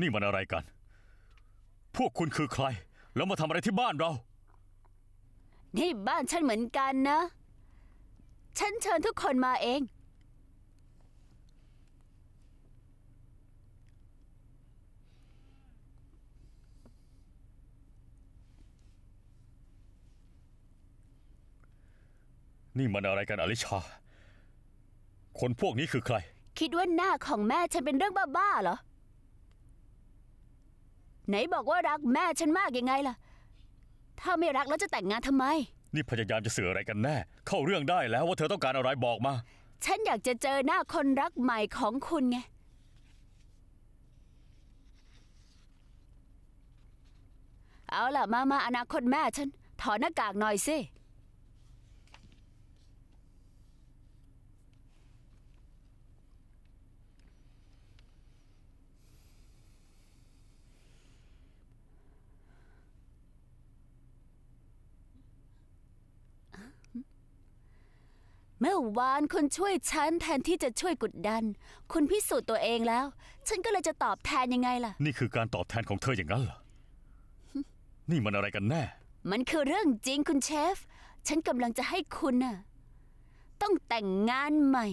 นี่มันอะไรกัน พวกคุณคือใครแล้วมาทำอะไรที่บ้านเรา นี่บ้านฉันเหมือนกันนะ ฉันเชิญทุกคนมาเอง นี่มันอะไรกัน อลิชา คนพวกนี้คือใคร คิดว่าหน้าของแม่ฉันเป็นเรื่องบ้าๆเหรอไหนบอกว่ารักแม่ฉันมากยังไงล่ะ ถ้าไม่รักแล้วจะแต่งงานทำไม นี่พยายามจะเสืออะไรกันแน่ เข้าเรื่องได้แล้วว่าเธอต้องการอะไรบอกมา ฉันอยากจะเจอหน้าคนรักใหม่ของคุณไง เอาล่ะมามาอนาคตแม่ฉัน ถอดหน้ากากหน่อยสิเมื่อวานคุณช่วยฉันแทนที่จะช่วยกดดัน คุณพิสูจน์ตัวเองแล้ว ฉันก็เลยจะตอบแทนยังไงล่ะ นี่คือการตอบแทนของเธออย่างนั้นเหรอ นี่มันอะไรกันแน่ มันคือเรื่องจริงคุณเชฟ ฉันกำลังจะให้คุณน่ะ ต้องแต่งงานใหม่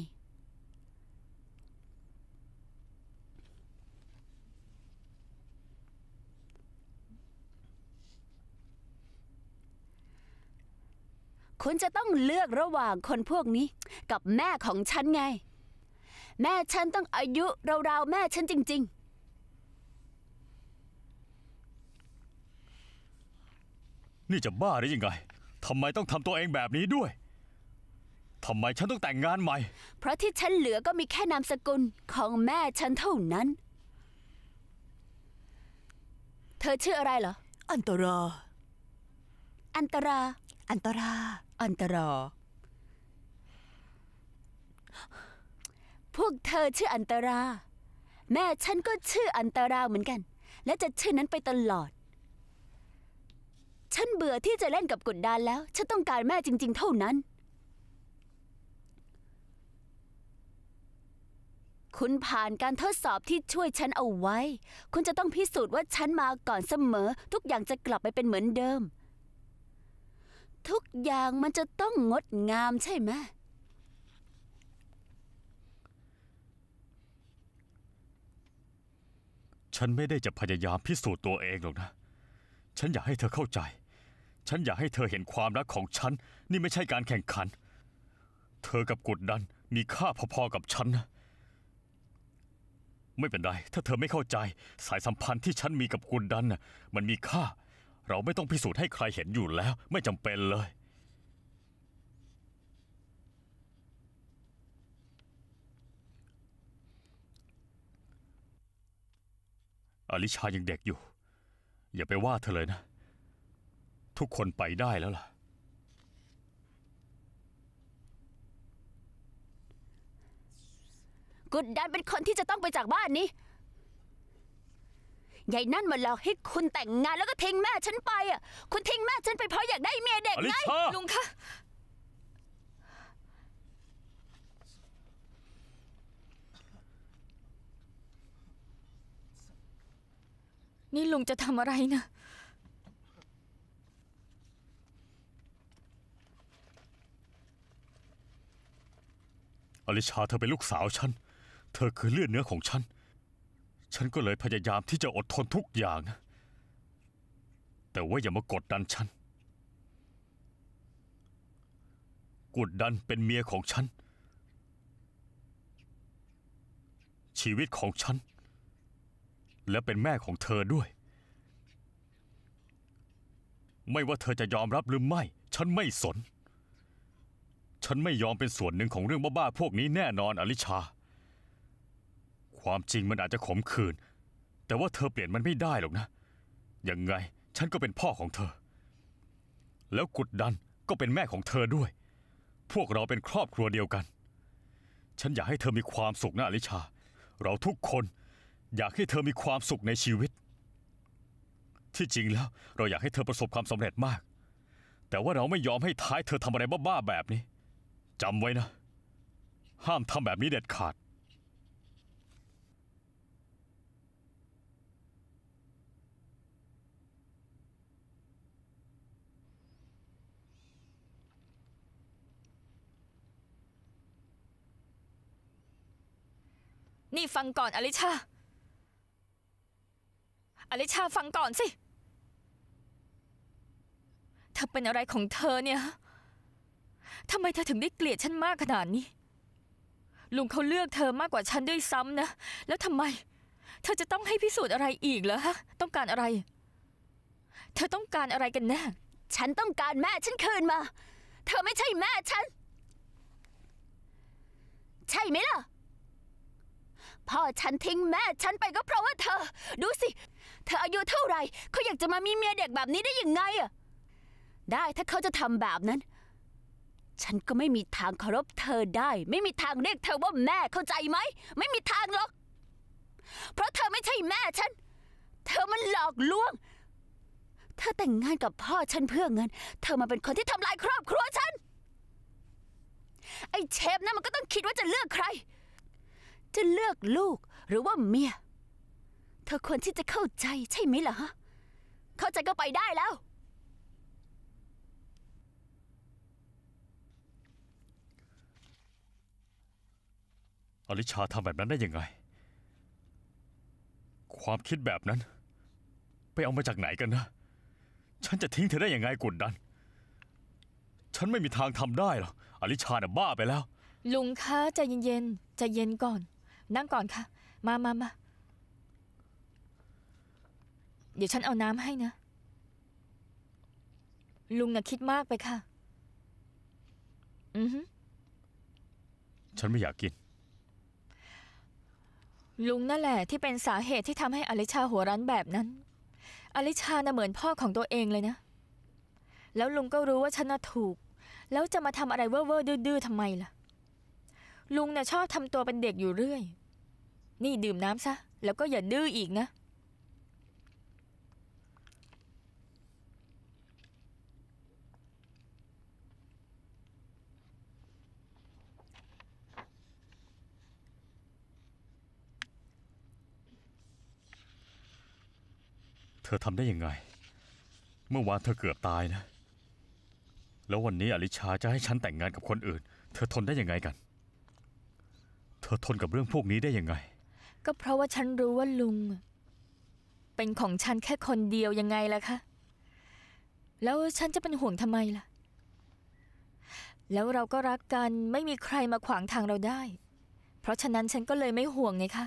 คุณจะต้องเลือกระหว่างคนพวกนี้กับแม่ของฉันไง แม่ฉันต้องอายุราวๆแม่ฉันจริงๆ นี่จะบ้าได้ยังไงทำไมต้องทำตัวเองแบบนี้ด้วยทำไมฉันต้องแต่งงานใหม่ เพราะที่ฉันเหลือก็มีแค่นามสกุลของแม่ฉันเท่านั้น เธอชื่ออะไรเหรอ อันตรา อันตรา อันตราอันตรอพวกเธอชื่ออันตรา แม่ฉันก็ชื่ออันตราเหมือนกัน และจะชื่อนั้นไปตลอด ฉันเบื่อที่จะเล่นกับกดดันแล้ว ฉันต้องการแม่จริง ๆเท่านั้น คุณผ่านการทดสอบที่ช่วยฉันเอาไว้ คุณจะต้องพิสูจน์ว่าฉันมาก่อนเสมอ ทุกอย่างจะกลับไปเป็นเหมือนเดิมทุกอย่างมันจะต้องงดงามใช่ไหมฉันไม่ได้จะพยายามพิสูจน์ตัวเองหรอกนะ ฉันอยากให้เธอเข้าใจ ฉันอยากให้เธอเห็นความรักของฉันนี่ไม่ใช่การแข่งขัน เธอกับกดดันมีค่าพอๆกับฉันนะ ไม่เป็นไรถ้าเธอไม่เข้าใจ สายสัมพันธ์ที่ฉันมีกับกดดันน่ะมันมีค่าเราไม่ต้องพิสูจน์ให้ใครเห็นอยู่แล้ว ไม่จำเป็นเลย อลิชายังเด็กอยู่ อย่าไปว่าเธอเลยนะ ทุกคนไปได้แล้วล่ะ กุดดันเป็นคนที่จะต้องไปจากบ้านนี้ยายนั่นมาหลอกให้คุณแต่งงานแล้วก็ทิ้งแม่ฉันไปอ่ะคุณทิ้งแม่ฉันไปเพราะอยากได้เมียเด็กไงลลุงคะนี่ลุงจะทำอะไรนะ อลิชาเธอเป็นลูกสาวฉันเธอคือเลือดเนื้อของฉันฉันก็เลยพยายามที่จะอดทนทุกอย่างนะแต่ว่าอย่ามากดดันฉัน กดดันเป็นเมียของฉัน ชีวิตของฉัน และเป็นแม่ของเธอด้วย ไม่ว่าเธอจะยอมรับหรือไม่ ฉันไม่สน ฉันไม่ยอมเป็นส่วนหนึ่งของเรื่องบ้าๆพวกนี้แน่นอน อลิชาความจริงมันอาจจะขมขื่นแต่ว่าเธอเปลี่ยนมันไม่ได้หรอกนะ ยังไงฉันก็เป็นพ่อของเธอ แล้วกุดดันก็เป็นแม่ของเธอด้วย พวกเราเป็นครอบครัวเดียวกัน ฉันอยากให้เธอมีความสุขนะอลิชา เราทุกคนอยากให้เธอมีความสุขในชีวิต ที่จริงแล้วเราอยากให้เธอประสบความสำเร็จมาก แต่ว่าเราไม่ยอมให้ท้ายเธอทำอะไรบ้าๆแบบนี้จำไว้นะ ห้ามทำแบบนี้เด็ดขาดนี่ฟังก่อน อลิชา อลิชา ฟังก่อนสิเธอเป็นอะไรของเธอเนี่ยทำไมเธอถึงได้เกลียดฉันมากขนาดนี้ ลุงเขาเลือกเธอมากกว่าฉันด้วยซ้ำนะ แล้วทำไม เธอจะต้องให้พิสูจน์อะไรอีกเหรอฮะต้องการอะไร เธอต้องการอะไรกันแน่ ฉันต้องการแม่ฉันคืนมา เธอไม่ใช่แม่ฉัน ใช่ไหมล่ะพ่อฉันทิ้งแม่ฉันไปก็เพราะว่าเธอ ดูสิ เธออายุเท่าไหร่เขาอยากจะมามีเมียเด็กแบบนี้ได้ยังไงอะ ได้ถ้าเขาจะทำแบบนั้น ฉันก็ไม่มีทางเคารพ เธอได้ ไม่มีทางเรียกเธอว่าแม่เข้าใจไหม ไม่มีทางหรอก เพราะเธอไม่ใช่แม่ฉัน เธอมันหลอกลวง เธอแต่งงานกับพ่อฉันเพื่อเงิน เธอมาเป็นคนที่ทำลายครอบครัวฉัน ไอ้เชฟนะมันก็ต้องคิดว่าจะเลือกใครจะเลือกลูกหรือว่าเมียเธอควรที่จะเข้าใจใช่ไหมล่ะฮะเข้าใจก็ไปได้แล้ว อลิชาทำแบบนั้นได้ยังไง ความคิดแบบนั้นไปเอามาจากไหนกันนะ ฉันจะทิ้งเธอได้ยังไงกุดดันฉันไม่มีทางทำได้หรอกอลิชาน่ะบ้าไปแล้วลุงคะใจเย็นๆใจเย็นก่อนนั่งก่อนค่ะ มามามา เดี๋ยวฉันเอาน้ำให้นะ ลุงน่ะคิดมากไปค่ะ อือฮึฉันไม่อยากกิน ลุงนั่นแหละที่เป็นสาเหตุที่ทำให้อลิชาหัวรั้นแบบนั้น อลิชาน่ะเหมือนพ่อของตัวเองเลยนะ แล้วลุงก็รู้ว่าฉันน่ะถูก แล้วจะมาทำอะไรเว่อร์ๆดื้อๆทำไมล่ะลุงเนี่ยชอบทำตัวเป็นเด็กอยู่เรื่อย นี่ดื่มน้ำซะ แล้วก็อย่าดื้ออีกนะ เธอทำได้ยังไง เมื่อวานเธอเกือบตายนะ แล้ววันนี้อลิชาจะให้ฉันแต่งงานกับคนอื่น เธอทนได้ยังไงกันเธอทนกับเรื่องพวกนี้ได้ยังไง ก็เพราะว่าฉันรู้ว่าลุง เป็นของฉันแค่คนเดียวยังไงล่ะคะแล้วฉันจะเป็นห่วงทำไมล่ะ แล้วเราก็รักกันไม่มีใครมาขวางทางเราได้ เพราะฉะนั้นฉันก็เลยไม่ห่วงไงคะ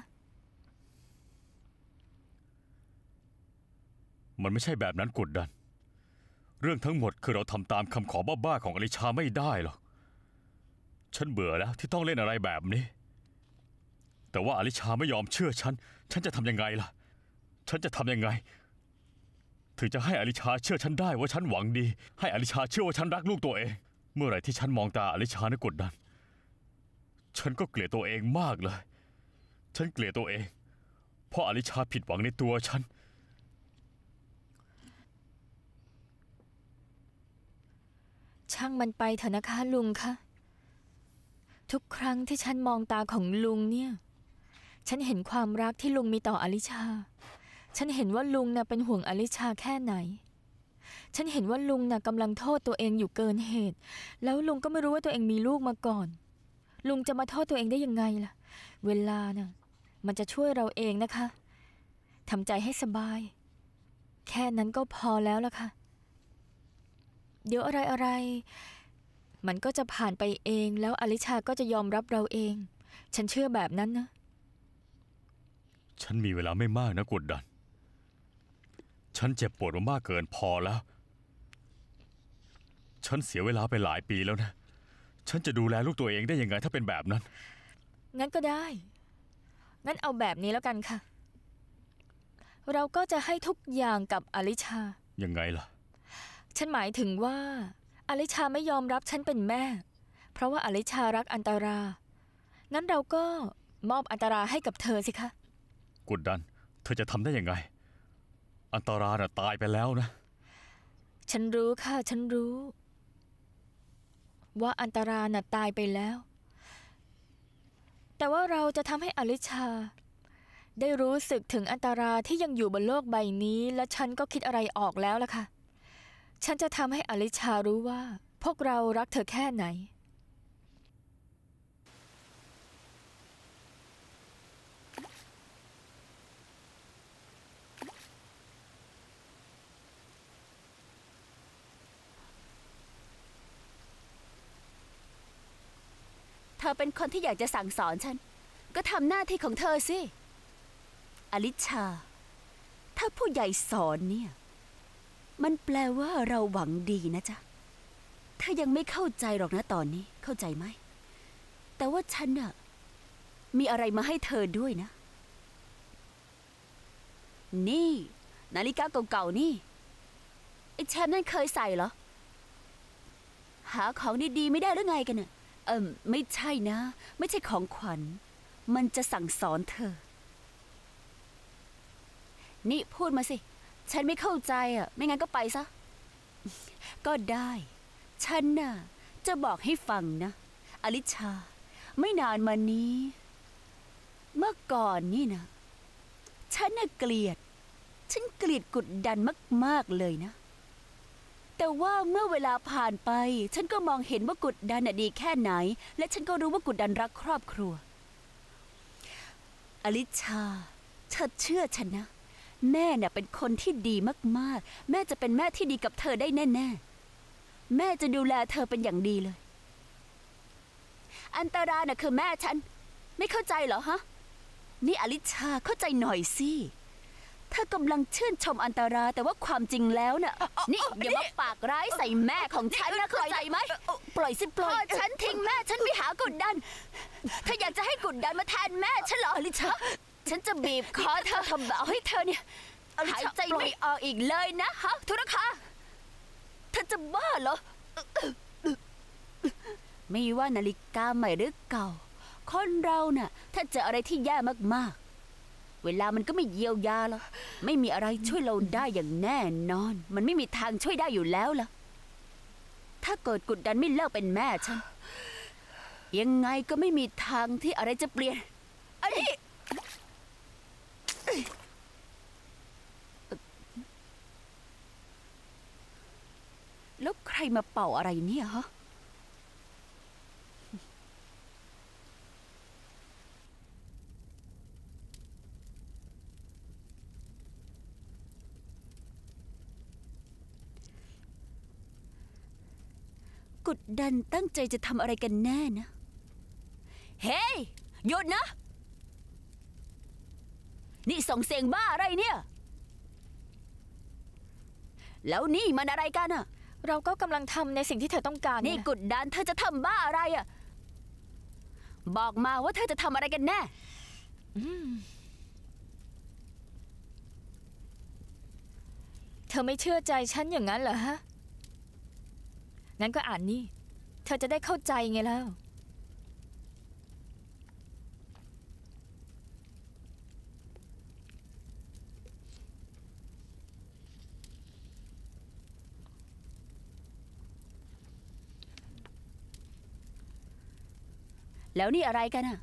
มันไม่ใช่แบบนั้นกดดัน เรื่องทั้งหมดคือเราทำตามคำขอบ้าๆของอลิชาไม่ได้หรอกฉันเบื่อแล้วที่ต้องเล่นอะไรแบบนี้แต่ว่าอลิชาไม่ยอมเชื่อฉัน ฉันจะทำยังไงล่ะ ฉันจะทำยังไง ถึงจะให้อลิชาเชื่อฉันได้ว่าฉันหวังดี ให้อลิชาเชื่อว่าฉันรักลูกตัวเอง เมื่อไหร่ที่ฉันมองตาอลิชาในกดดัน ฉันก็เกลียดตัวเองมากเลย ฉันเกลียดตัวเอง เพราะอลิชาผิดหวังในตัวฉัน ช่างมันไปเถอะนะคะลุงคะ ทุกครั้งที่ฉันมองตาของลุงเนี่ยฉันเห็นความรักที่ลุงมีต่ออลิชา ฉันเห็นว่าลุงนะ่ะเป็นห่วงอลิชาแค่ไหน ฉันเห็นว่าลุงนะ่ะกำลังโทษตัวเองอยู่เกินเหตุ แล้วลุงก็ไม่รู้ว่าตัวเองมีลูกมาก่อน ลุงจะมาโทษตัวเองได้ยังไงล่ะ เวลานะ่ะมันจะช่วยเราเองนะคะทำใจให้สบาย แค่นั้นก็พอแล้วล่ะคะ่ะ เดี๋ยวอะไรอะไร มันก็จะผ่านไปเอง แล้วอลิชาก็จะยอมรับเราเอง ฉันเชื่อแบบนั้นนะฉันมีเวลาไม่มากนะกดดัน ฉันเจ็บปวดมามากเกินพอแล้ว ฉันเสียเวลาไปหลายปีแล้วนะ ฉันจะดูแลลูกตัวเองได้ยังไงถ้าเป็นแบบนั้น งั้นก็ได้ งั้นเอาแบบนี้แล้วกันค่ะ เราก็จะให้ทุกอย่างกับอลิชา ยังไงล่ะ ฉันหมายถึงว่า อลิชาไม่ยอมรับฉันเป็นแม่ เพราะว่าอลิชารักอันตรา งั้นเราก็มอบอันตราให้กับเธอสิคะกดดันเธอจะทำได้ยังไง อันตราน่ะตายไปแล้วนะ ฉันรู้ค่ะ ฉันรู้ ว่าอันตราน่ะตายไปแล้ว แต่ว่าเราจะทำให้อลิชา ได้รู้สึกถึงอันตราที่ยังอยู่บนโลกใบนี้ และฉันก็คิดอะไรออกแล้วล่ะค่ะ ฉันจะทำให้อลิชารู้ว่า พวกเรารักเธอแค่ไหนธอเป็นคนที่อยากจะสั่งสอนฉัน ก็ทำหน้าที่ของเธอสิ อลิชา ถ้าผู้ใหญ่สอนเนี่ย มันแปลว่าเราหวังดีนะจ๊ะเธอยังไม่เข้าใจหรอกนะตอนนี้เข้าใจไหม แต่ว่าฉันน่ะ มีอะไรมาให้เธอด้วยนะ นี่ นาฬิกาเก่าๆนี่ไอ้แชมป์นั่นเคยใส่เหรอ หาของดีๆไม่ได้หรือไงกันเนี่ยเอ่อไม่ใช่นะ ไม่ใช่ของขวัญ มันจะสั่งสอนเธอ นี่พูดมาสิ ฉันไม่เข้าใจอ่ะ ไม่งั้นก็ไปซะ ก็ได้ ฉันน่ะจะบอกให้ฟังนะอลิชา ไม่นานมานี้ เมื่อก่อนนี่นะฉันน่ะเกลียด ฉันเกลียดกดดันมาก ๆ เลยนะแต่ว่าเมื่อเวลาผ่านไป ฉันก็มองเห็นว่ากุดดันน่ดีแค่ไหน และฉันก็รู้ว่ากุดดันรักครอบครัว อลิชาเธอเชื่อฉันนะ แม่เน่ยเป็นคนที่ดีมากๆ แม่จะเป็นแม่ที่ดีกับเธอได้แน่ๆแม่จะดูแลเธอเป็นอย่างดีเลย อันตราน่ะคือแม่ฉัน ไม่เข้าใจเหรอฮะ นี่อลิชาเข้าใจหน่อย สิธอกำลังชื่นชมอันตราแต่ว่าความจริงแล้วน่ะ นี่อย่ามาปากร้ายใส่แม่ของฉันนะเข้าใจไหมปล่อยสิปล่อยฉันทิ้งแม่ฉันไปหากุดดัน ถ้าอยากจะให้กุดดันมาแทนแม่ ฉันเหรอลิชา ฉันจะบีบคอเธอทำแบบให้เธอเนี่ยหายใจไม่ออกอีกเลยนะฮะทุรคาเธอจะบ้าเหรอ ไม่ว่านาฬิกาใหม่หรือเก่า คนเราน่ะถ้าเจออะไรที่แย่มากเวลามันก็ไม่เยียวยาหรอกไม่มีอะไรช่วยเราได้อย่างแน่นอน มันไม่มีทางช่วยได้อยู่แล้วล่ะ ถ้าเกิดกดดันไม่เลิกเป็นแม่ฉันยังไงก็ไม่มีทางที่อะไรจะเปลี่ยนอันนี้แล้วใครมาเป่าอะไรเนี่ยฮะกดดันตั้งใจจะทำอะไรกันแน่นะ เฮ้ hey, หยุดนะ นี่ส่งเสียงบ้าอะไรเนี่ย แล้วนี่มันอะไรกันอะเราก็กำลังทำในสิ่งที่เธอต้องการ นี่กดดันเธอจะทำบ้าอะไรอะบอกมาว่าเธอจะทำอะไรกันแน่ เธอไม่เชื่อใจฉันอย่างนั้นเหรอฮะงั้นก็อ่านนี่ เธอจะได้เข้าใจไงแล้ว แล้วนี่อะไรกันอะ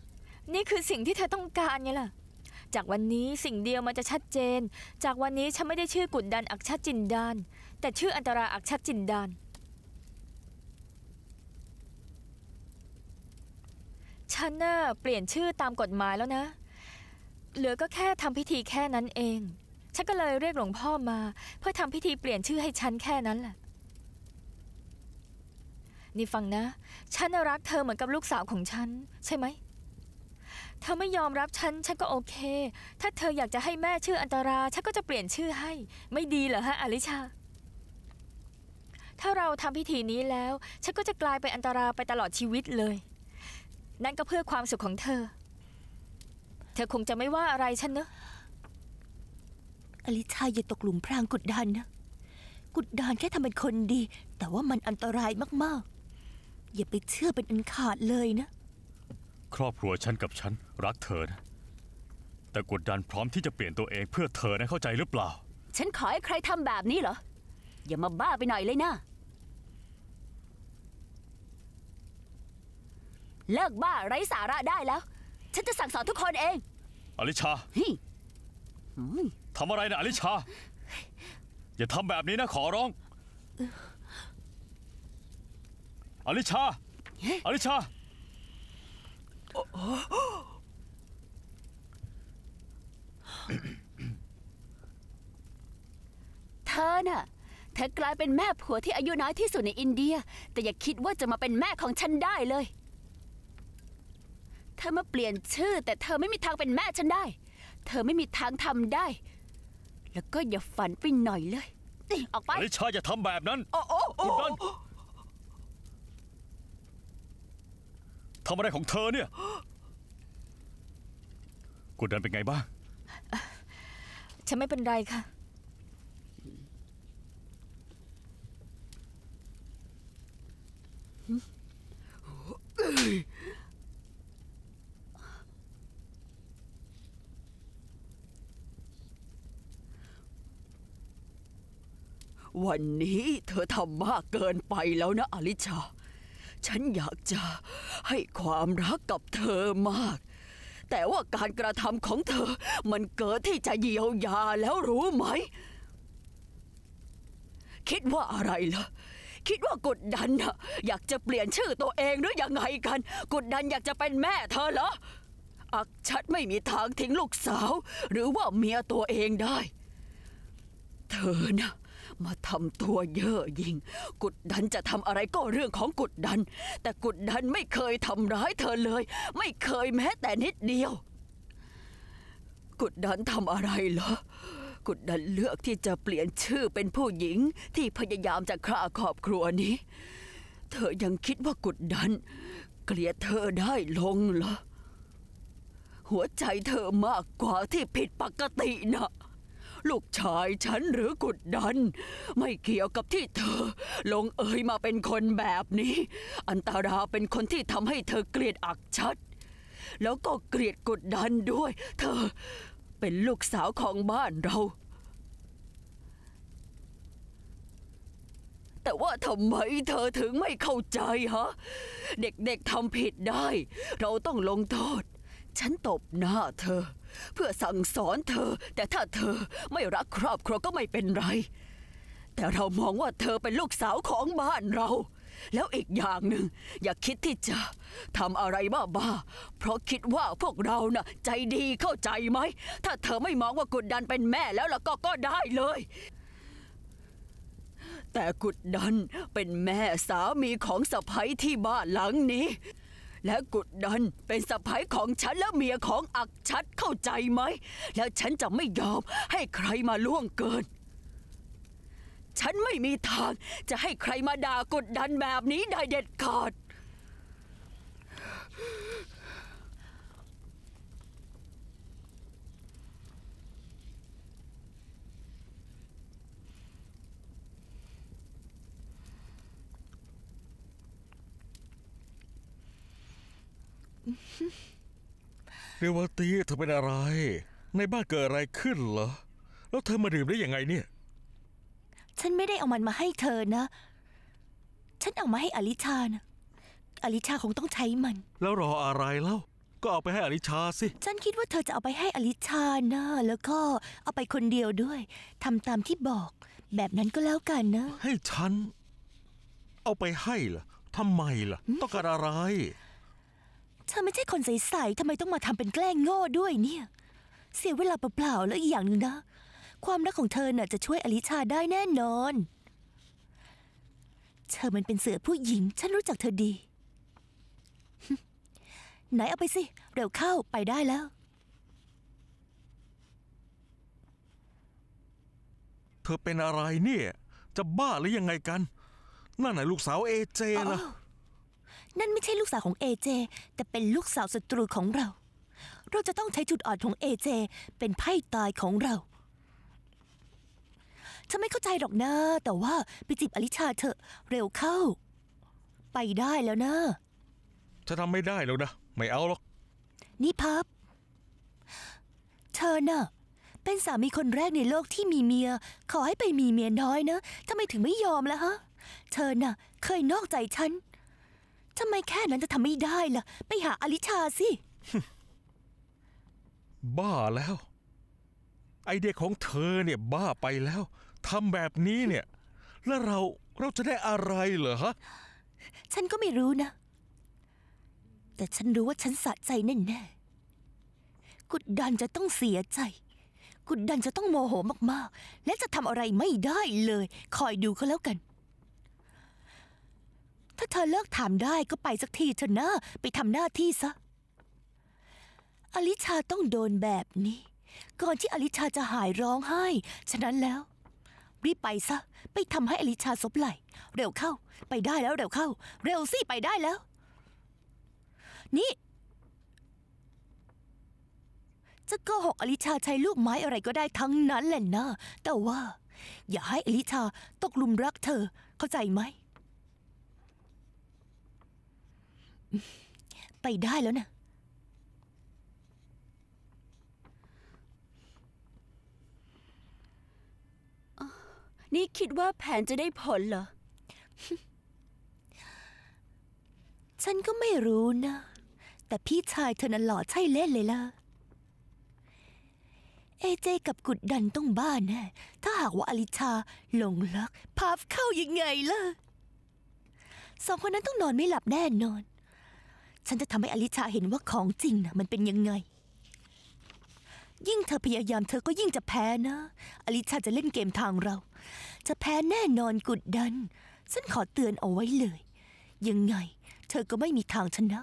นี่คือสิ่งที่เธอต้องการไงล่ะ จากวันนี้สิ่งเดียวมันจะชัดเจน จากวันนี้ฉันไม่ได้ชื่อกุดดันอักชัดจินดาน แต่ชื่ออันตราอักชัดจินดานฉันน่ะเปลี่ยนชื่อตามกฎหมายแล้วนะ เหลือก็แค่ทำพิธีแค่นั้นเอง ฉันก็เลยเรียกหลวงพ่อมา เพื่อทำพิธีเปลี่ยนชื่อให้ฉันแค่นั้นแหละ นี่ฟังนะ ฉันรักเธอเหมือนกับลูกสาวของฉันใช่ไหมเธอไม่ยอมรับฉันฉันก็โอเค ถ้าเธออยากจะให้แม่ชื่ออันตราฉันก็จะเปลี่ยนชื่อให้ ไม่ดีเหรอฮะ อลิชา ถ้าเราทำพิธีนี้แล้วฉันก็จะกลายเป็นอันตราไปตลอดชีวิตเลยนั่นก็เพื่อความสุขของเธอ เธอคงจะไม่ว่าอะไรฉันเนอะอลิชาอย่าตกหลุมพรางกุดดันนะกุดดานแค่ทำเป็นคนดี แต่ว่ามันอันตรายมาก ๆ อย่าไปเชื่อเป็นอันขาดเลยนะ ครอบครัวฉันกับฉัน รักเธอนะ แต่กุดดันพร้อมที่จะเปลี่ยนตัวเองเพื่อเธอนะเข้าใจหรือเปล่า ฉันขอให้ใครทำแบบนี้เหรอ อย่ามาบ้าไปหน่อยเลยนะเลิกบ้าไร้สาระได้แล้ว ฉันจะสั่งสอนทุกคนเอง อลิชา ทำอะไรนะอลิชา อย่าทำแบบนี้นะขอร้อง อลิชา อลิชา เธอน่ะ เธอกลายเป็นแม่ผัวที่อายุน้อยที่สุดในอินเดีย แต่อย่าคิดว่าจะมาเป็นแม่ของฉันได้เลยธอมาเปลี่ยนชื่อ แต่เธอไม่มีทางเป็นแม่ฉันได้ เธอไม่มีทางทำได้ แล้วก็อย่าฝันไปหน่อยเลยีออกไปไอ้ชาอย่าทำแบบนั้นโอ้โอ้โอ้คุณดันทำอะไรของเธอเนี่ยคุณดันเป็นไงบ้าง ฉันไม่เป็นไรค่ะ Ugh. วันนี้เธอทำมากเกินไปแล้วนะอลิชา ฉันอยากจะให้ความรักกับเธอมาก แต่ว่าการกระทำของเธอมันเกิดที่จะเยียวยาแล้วรู้ไหม คิดว่าอะไรล่ะคิดว่ากดดันอะอยากจะเปลี่ยนชื่อตัวเองหรือยังไงกันกดดันอยากจะเป็นแม่เธอเหรอ อักชัดไม่มีทางทิ้งลูกสาว หรือว่าเมียตัวเองได้ เธอนะมาทำตัวเย่อหยิ่ง กุดดันจะทำอะไรก็เรื่องของกุดดัน แต่กุดดันไม่เคยทำร้ายเธอเลย ไม่เคยแม้แต่นิดเดียว กุดดันทำอะไรเหรอกุดดันเลือกที่จะเปลี่ยนชื่อเป็นผู้หญิง ที่พยายามจะฆ่าครอบครัวนี้ เธอยังคิดว่ากุดดัน เกลียดเธอได้ลงเหรอ หัวใจเธอมากกว่าที่ผิดปกตินะลูกชายฉันหรือกดดันไม่เกี่ยวกับที่เธอลงเอยมาเป็นคนแบบนี้ อันตาราเป็นคนที่ทำให้เธอเกลียดอักชัด แล้วก็เกลียดกดดันด้วย เธอเป็นลูกสาวของบ้านเรา แต่ว่าทำไมเธอถึงไม่เข้าใจฮะ เด็กๆทำผิดได้ เราต้องลงโทษ ฉันตบหน้าเธอเพื่อสั่งสอนเธอ แต่ถ้าเธอไม่รักครอบครัวก็ไม่เป็นไร แต่เรามองว่าเธอเป็นลูกสาวของบ้านเรา แล้วอีกอย่างหนึ่งอย่าคิดที่จะทำอะไรบ้าๆเพราะคิดว่าพวกเราน่ะใจดีเข้าใจไหมถ้าเธอไม่มองว่ากุดดันเป็นแม่แล้วล่ะก็ก็ได้เลย แต่กุดดันเป็นแม่สามีของสะพ้ยที่บ้านหลังนี้และกุดดันเป็นสะพ้ายของฉันและเมียของอักชัดเข้าใจไหม แล้วฉันจะไม่ยอมให้ใครมาล่วงเกิน ฉันไม่มีทางจะให้ใครมาด่ากดดันแบบนี้ได้เด็ดขาดเรวตีเธอเป็นอะไร ในบ้านเกิดอะไรขึ้นเหรอแล้วเธอมาดื่มได้ยังไงเนี่ย ฉันไม่ได้เอามันมาให้เธอนะ ฉันเอามาให้อลิชานะอลิชาคงต้องใช้มัน แล้วรออะไรเล่าก็เอาไปให้อลิชาสิ ฉันคิดว่าเธอจะเอาไปให้อลิชานะแล้วก็เอาไปคนเดียวด้วยทำตามที่บอก แบบนั้นก็แล้วกันนะให้ฉัน เอาไปให้เหรอทำไมล่ะ ต้องการอะไรเธอไม่ใช่คนใสๆทำไมต้องมาทำเป็นแกล้งโง่ด้วยเนี่ย เสียเวลาเปล่าๆ แล้วอีกอย่างหนึ่งนะ ความรักของเธอน่ะจะช่วยอลิชาได้แน่นอน เธอมันเป็นเสือผู้หญิง ฉันรู้จักเธอดี ไหนเอาไปสิ เร็วเข้าไปได้แล้ว เธอเป็นอะไรเนี่ย จะบ้าหรือยังไงกันนั่นไหนลูกสาวเอเจล่ะนั่นไม่ใช่ลูกสาวของเอเจแต่เป็นลูกสาวศัตรูของเรา เราจะต้องใช้จุดอ่อนของเอเจเป็นไพ่ตายของเราฉันไม่เข้าใจหรอกนะแต่ว่าไปจีบอลิชาเถอะเร็วเข้า ไปได้แล้วนะถ้าทำไม่ได้แล้วนะ ไม่เอาหรอกนี่พับ เธอน่ะ เป็นสามีคนแรกในโลกที่มีเมียขอให้ไปมีเมียน้อยนะทำไมถึงไม่ยอมล่ะฮะ เธอน่ะเคยนอกใจฉันทำไมแค่นั้นจะทำไม่ได้ล่ะ ไปหาอลิชาสิ บ้าแล้ว ไอเดียของเธอเนี่ยบ้าไปแล้วทำแบบนี้เนี่ย แล้วเราเราจะได้อะไรเหรอฮะ ฉันก็ไม่รู้นะ แต่ฉันรู้ว่าฉันสะใจแน่ๆกุดดันจะต้องเสียใจกุดดันจะต้องโมโหมากๆ และจะทำอะไรไม่ได้เลย คอยดูก็แล้วกันเธอเลิกถามได้ก็ไปสักทีเถอะนะ ไปทำหน้าที่ซะอลิชาต้องโดนแบบนี้ ก่อนที่อลิชาจะหายร้องไห้ ฉะนั้นแล้วรีบไปซะ ไปทำให้อลิชาสบไหล เร็วเข้า ไปได้แล้วเร็วเข้า เร็วสิไปได้แล้ว นี่ จะโกหกอลิชาใช้ลูกไม้อะไรก็ได้ทั้งนั้นแหละนะแต่ว่า อย่าให้อลิชาตกลุมรักเธอเข้าใจไหมไปได้แล้วนะนี่คิดว่าแผนจะได้ผลเหรอ ฉันก็ไม่รู้นะ แต่พี่ชายเธอนั้นหล่อใช่เล่นเลยล่ะเอเจกับกุดดันต้องบ้านแน่ ถ้าหากว่าอลิชาหลงลักพาฟเข้ายังไงล่ะสองคนนั้นต้องนอนไม่หลับแน่นอนฉันจะทำให้อลิชาเห็นว่าของจริงนะมันเป็นยังไง ยิ่งเธอพยายามเธอก็ยิ่งจะแพ้นะ อลิชาจะเล่นเกมทางเรา จะแพ้แน่นอนกุดดัน ฉันขอเตือนเอาไว้เลย ยังไงเธอก็ไม่มีทางชนะ